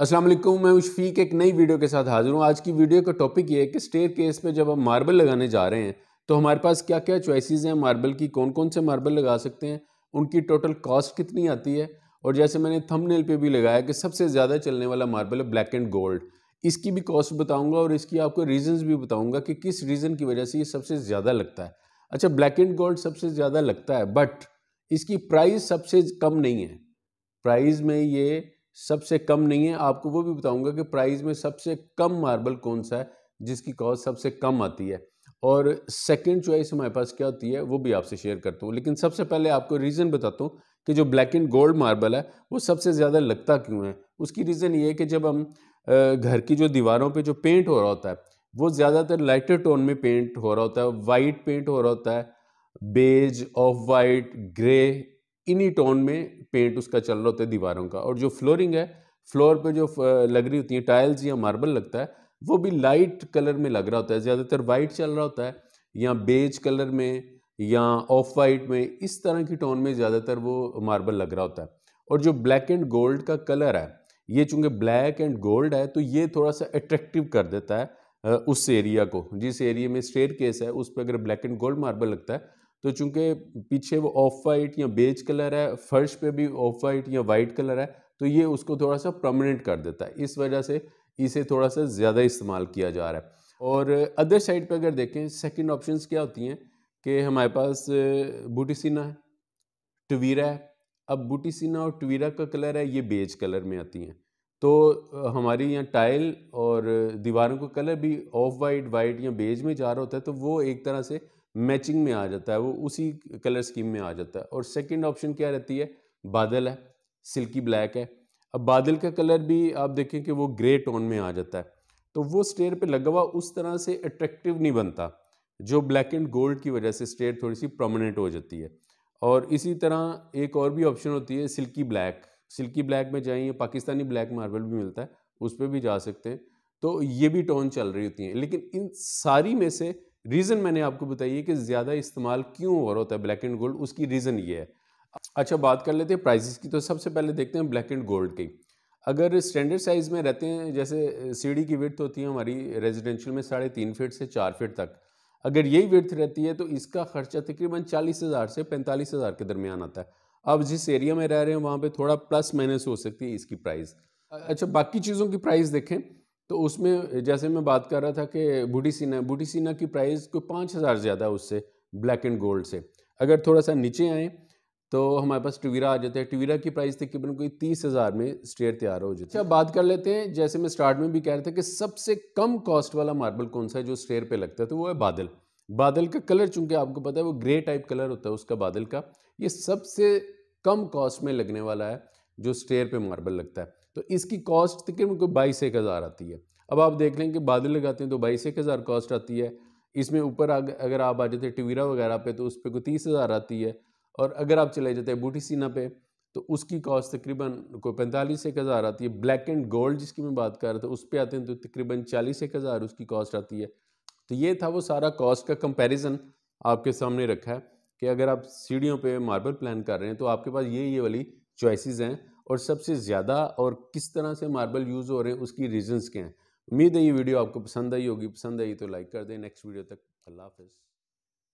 अस्सलाम वालेकुम मैं उशफीक एक नई वीडियो के साथ हाजिर हूँ आज की वीडियो का टॉपिक ये है कि स्टेयर केस पे जब हम मार्बल लगाने जा रहे हैं तो हमारे पास क्या क्या चॉइसेस हैं मार्बल की कौन कौन से मार्बल लगा सकते हैं उनकी टोटल कॉस्ट कितनी आती है और जैसे मैंने थंबनेल पे भी लगाया कि सबसे ज़्यादा चलने वाला मार्बल है ब्लैक एंड गोल्ड इसकी भी कॉस्ट बताऊँगा और इसकी आपको रीजन्स भी बताऊँगा कि किस रीज़न की वजह से ये सबसे ज़्यादा लगता है अच्छा ब्लैक एंड गोल्ड सबसे ज़्यादा लगता है बट इसकी प्राइस सबसे कम नहीं है प्राइस में ये सबसे कम नहीं है आपको वो भी बताऊंगा कि प्राइस में सबसे कम मार्बल कौन सा है जिसकी कॉस्ट सबसे कम आती है और सेकंड चॉइस हमारे पास क्या होती है वो भी आपसे शेयर करता हूँ लेकिन सबसे पहले आपको रीज़न बताता हूँ कि जो ब्लैक एंड गोल्ड मार्बल है वो सबसे ज़्यादा लगता क्यों है उसकी रीज़न ये है कि जब हम घर की जो दीवारों पर जो पेंट हो रहा होता है वो ज़्यादातर लाइटर टोन में पेंट हो रहा होता है वाइट पेंट हो रहा होता है बेज ऑफ वाइट ग्रे इन्हीं टोन में पेंट उसका चल रहा होता है दीवारों का और जो फ्लोरिंग है फ्लोर पे जो लग रही होती है टाइल्स या मार्बल लगता है वो भी लाइट कलर में लग रहा होता है ज़्यादातर वाइट चल रहा होता है या बेज कलर में या ऑफ वाइट में इस तरह की टोन में ज़्यादातर वो मार्बल लग रहा होता है और जो ब्लैक एंड गोल्ड का कलर है ये चूँकि ब्लैक एंड गोल्ड है तो ये थोड़ा सा अट्रैक्टिव कर देता है उस एरिया को जिस एरिया में स्टेट केस है उस पर अगर ब्लैक एंड गोल्ड मार्बल लगता है तो चूंकि पीछे वो ऑफ वाइट या बेज कलर है फर्श पे भी ऑफ वाइट या वाइट कलर है तो ये उसको थोड़ा सा प्रमिनेंट कर देता है इस वजह से इसे थोड़ा सा ज़्यादा इस्तेमाल किया जा रहा है और अदर साइड पे अगर देखें सेकंड ऑप्शंस क्या होती हैं कि हमारे पास बूटीसीना है टवीरा है अब बूटीसीना और टवीरा का कलर है ये बेज कलर में आती हैं तो हमारी यहाँ टाइल और दीवारों का कलर भी ऑफ वाइट वाइट या बेज में जा रहा होता है तो वो एक तरह से मैचिंग में आ जाता है वो उसी कलर स्कीम में आ जाता है और सेकंड ऑप्शन क्या रहती है बादल है सिल्की ब्लैक है अब बादल का कलर भी आप देखें कि वो ग्रे टोन में आ जाता है तो वो स्टेयर पे लगा हुआ उस तरह से अट्रैक्टिव नहीं बनता जो ब्लैक एंड गोल्ड की वजह से स्टेयर थोड़ी सी प्रोमिनेंट हो जाती है और इसी तरह एक और भी ऑप्शन होती है सिल्की ब्लैक सिल्की ब्लैक में जाइए पाकिस्तानी ब्लैक मार्बल भी मिलता है उस पर भी जा सकते हैं तो ये भी टोन चल रही होती हैं लेकिन इन सारी में से रीज़न मैंने आपको बताई है कि ज़्यादा इस्तेमाल क्यों हो रहा होता है ब्लैक एंड गोल्ड उसकी रीज़न ये है अच्छा बात कर लेते हैं प्राइसेस की तो सबसे पहले देखते हैं ब्लैक एंड गोल्ड की अगर स्टैंडर्ड साइज़ में रहते हैं जैसे सीढ़ी की विर्थ होती है हमारी रेजिडेंशियल में साढ़े तीन फिट से चार फिट तक अगर यही विर्थ रहती है तो इसका खर्चा तकरीबन चालीस हज़ार से पैंतालीस हज़ार के दरमियान आता है अब जिस एरिया में रह रहे हैं वहाँ पर थोड़ा प्लस माइनस हो सकती है इसकी प्राइस अच्छा बाकी चीज़ों की प्राइस देखें तो उसमें जैसे मैं बात कर रहा था कि बूटी सीना बूटी सीना की प्राइस को पाँच हज़ार ज़्यादा उससे ब्लैक एंड गोल्ड से अगर थोड़ा सा नीचे आएँ तो हमारे पास टवीरा आ जाता है टवीरा की प्राइस तकरीबन कोई तीस हज़ार में स्टेयर तैयार हो जाती है अच्छा बात कर लेते हैं जैसे मैं स्टार्ट में भी कह रहा था कि सबसे कम कॉस्ट वाला मार्बल कौन सा है जो स्टेयर पे लगता है तो वो है बादल बादल का कलर चूंकि आपको पता है वो ग्रे टाइप कलर होता है उसका बादल का ये सबसे कम कॉस्ट में लगने वाला है जो स्टेयर पर मार्बल लगता है तो इसकी कॉस्ट तकरीबन कोई बाईस एक हज़ार आती है अब आप देख लें कि बादल लगाते हैं तो बाईस एक हज़ार कॉस्ट आती है इसमें ऊपर अगर आप आ जाते हैं टिवीरा वगैरह पे तो उस पर कोई तीस हज़ार आती है और अगर आप चले जाते हैं बूटी सीना पे तो उसकी कॉस्ट तकरीबन कोई पैंतालीस एक हज़ार आती है ब्लैक एंड गोल्ड जिसकी मैं बात कर रहा था उस पर आते हैं तो तकरीबन चालीस एक हज़ार उसकी कॉस्ट आती है तो ये था वो सारा कॉस्ट का कंपेरिज़न आपके सामने रखा है कि अगर आप सीढ़ियों पर मार्बल प्लान कर रहे हैं तो आपके पास ये ये वाली चॉइसिस हैं और सबसे ज़्यादा और किस तरह से मार्बल यूज़ हो रहे हैं उसकी रीजंस क्या हैं उम्मीद है ये वीडियो आपको पसंद आई होगी पसंद आई तो लाइक कर दें नेक्स्ट वीडियो तक अल्लाह हाफ़